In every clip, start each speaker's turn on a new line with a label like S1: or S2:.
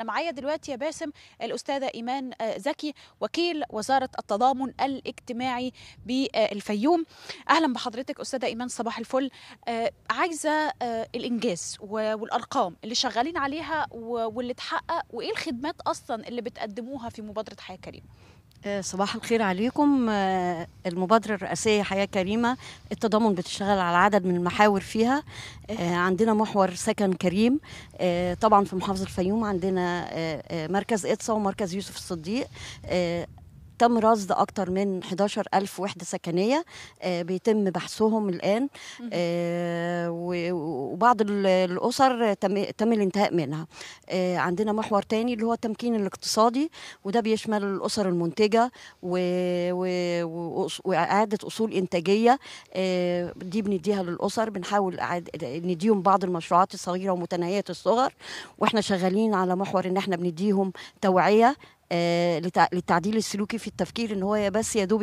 S1: أنا معايا دلوقتي يا باسم الأستاذة إيمان آه، زكي وكيل وزارة التضامن الاجتماعي بالفيوم أهلا بحضرتك أستاذة إيمان صباح الفل آه، عايزة آه، الإنجاز والأرقام اللي شغالين عليها واللي اتحقق وإيه الخدمات أصلا اللي بتقدموها في مبادرة حياة كريمة
S2: آه، صباح الخير عليكم آه، المبادرة الرئاسية حياة كريمة التضامن بتشتغل على عدد من المحاور فيها آه، عندنا محور سكن كريم طبعا في محافظة الفيوم عندنا مركز إتصا ومركز يوسف الصديق تم رصد اكتر من 11000 وحده سكنيه آه، بيتم بحثهم الان آه، وبعض الاسر تم تم الانتهاء منها آه، عندنا محور تاني اللي هو التمكين الاقتصادي وده بيشمل الاسر المنتجه واعاده اصول انتاجيه دي بنديها للاسر بنحاول نديهم بعض المشروعات الصغيره ومتناهيه الصغر واحنا شغالين على محور ان احنا بنديهم توعيه آه، للتعديل السلوكي في التفكير ان هو بس يا دوب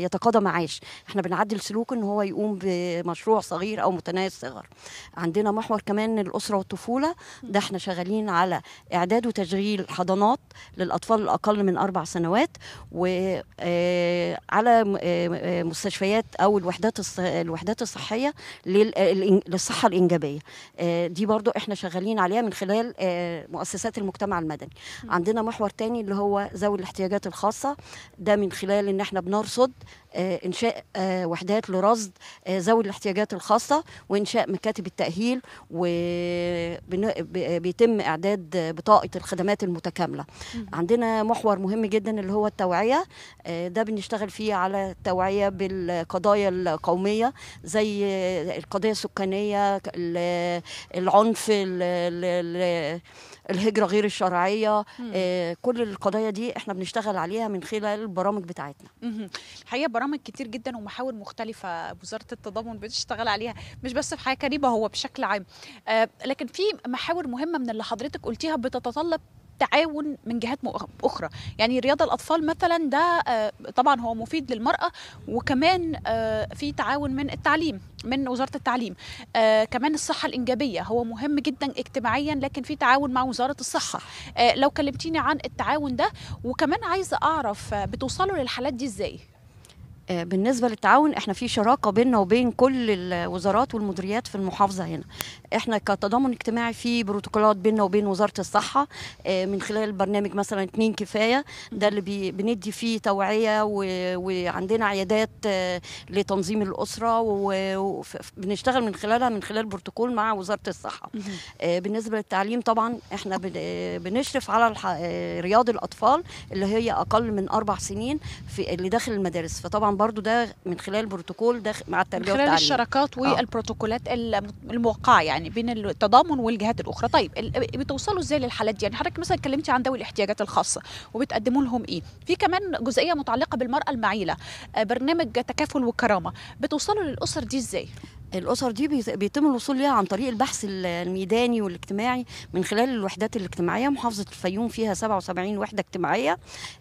S2: يتقاضى معاش احنا بنعدل سلوكه ان هو يقوم بمشروع صغير او متناهي الصغر عندنا محور كمان الاسره والطفوله ده احنا شغالين على اعداد وتشغيل حضانات للاطفال الاقل من اربع سنوات وعلى آه، آه، مستشفيات او الوحدات الوحدات الصحيه للصحه الانجابيه دي برضو احنا شغالين عليها من خلال مؤسسات المجتمع المدني عندنا محور تاني اللي هو ذوي الاحتياجات الخاصه ده من خلال ان احنا بنرصد آه، انشاء آه، وحدات لرصد آه، ذوي الاحتياجات الخاصه وانشاء مكاتب التاهيل وبيتم اعداد بطاقه الخدمات المتكامله عندنا محور مهم جدا اللي هو التوعيه ده بنشتغل فيه على التوعيه بالقضايا القوميه زي القضايا السكانيه العنف الهجره غير الشرعيه كل القضايا القضايا دي احنا بنشتغل عليها من خلال البرامج بتاعتنا
S1: الحقيقه برامج كتير جدا ومحاور مختلفه وزاره التضامن بتشتغل عليها مش بس في حياه كريمه هو بشكل عام آه لكن في محاور مهمه من اللي حضرتك قلتيها بتتطلب تعاون من جهات اخرى يعني رياضه الاطفال مثلا ده آه، طبعا هو مفيد للمراه وكمان آه، في تعاون من التعليم من وزاره التعليم آه، كمان الصحه الانجابيه هو مهم جدا اجتماعيا لكن في تعاون مع وزاره الصحه لو كلمتيني عن التعاون ده وكمان عايزه اعرف بتوصلوا للحالات دي ازاي
S2: آه، بالنسبه للتعاون احنا في شراكه بيننا وبين كل الوزارات والمديريات في المحافظه هنا احنا كتضامن اجتماعي في بروتوكولات بيننا وبين وزاره الصحه آه، من خلال برنامج مثلا اتنين كفايه ده اللي بندي فيه توعيه وعندنا عيادات آه، لتنظيم الاسره وبنشتغل من خلالها من خلال بروتوكول مع وزاره الصحه بالنسبه للتعليم طبعا احنا بنشرف على رياض الاطفال اللي هي اقل من اربع سنين في اللي داخل المدارس فطبعا برضو ده من خلال بروتوكول ده مع التربيه والتعليم خلال
S1: الشراكات آه. والبروتوكولات الموقعه يعني بين التضامن والجهات الاخرى طيب بتوصلوا ازاي للحالات دي يعني حضرتك مثلا اتكلمتي عن ذوي الاحتياجات الخاصه وبتقدموا لهم ايه في كمان جزئيه متعلقه بالمراه المعيله آه، برنامج تكافل وكرامه بتوصلوا للاسر دي ازاي الاسر دي بيتم
S2: الوصول ليها عن طريق البحث الميداني والاجتماعي من خلال الوحدات الاجتماعيه محافظه الفيوم فيها 77 وحده اجتماعيه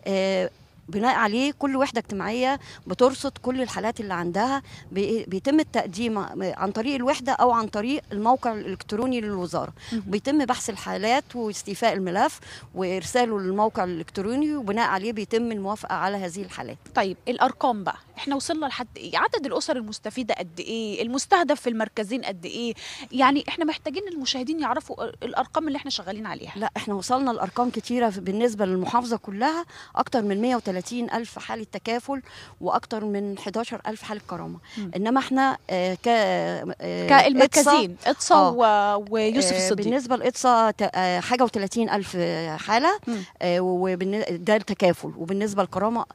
S2: آه، بناء عليه كل وحده اجتماعيه بترصد كل الحالات اللي عندها بيتم التقديم عن طريق الوحده او عن طريق الموقع الالكتروني للوزاره بيتم بحث الحالات واستيفاء الملف
S1: وارساله للموقع الالكتروني وبناء عليه بيتم الموافقه على هذه الحالات طيب الارقام بقى احنا وصلنا لحد ايه عدد الاسر المستفيده قد ايه المستهدف في المركزين قد ايه يعني احنا محتاجين المشاهدين يعرفوا الارقام اللي احنا شغالين عليها لا احنا وصلنا لارقام
S2: كتيره بالنسبه للمحافظه كلها اكتر من 130 الف حاله تكافل واكتر من 11 الف حاله كرامه م. انما احنا آه، ك كالمركزين اتصا آه,
S1: آه، ويوسف آه، الصديق بالنسبه
S2: لاتصا حاجه و30 الف حاله وده تكافل وبالنسبه للكرامه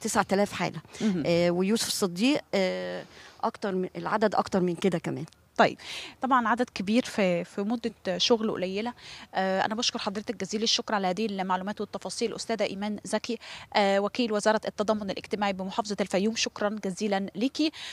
S2: 9000 حاله
S1: آه، ويوسف الصديق آه، اكتر من العدد اكتر من كده كمان طيب طبعا عدد كبير في في مده شغل قليله آه انا بشكر حضرتك جزيل الشكر على هذه المعلومات والتفاصيل استاذه ايمان زكي آه وكيل وزاره التضامن الاجتماعي بمحافظه الفيوم شكرا جزيلا ليكي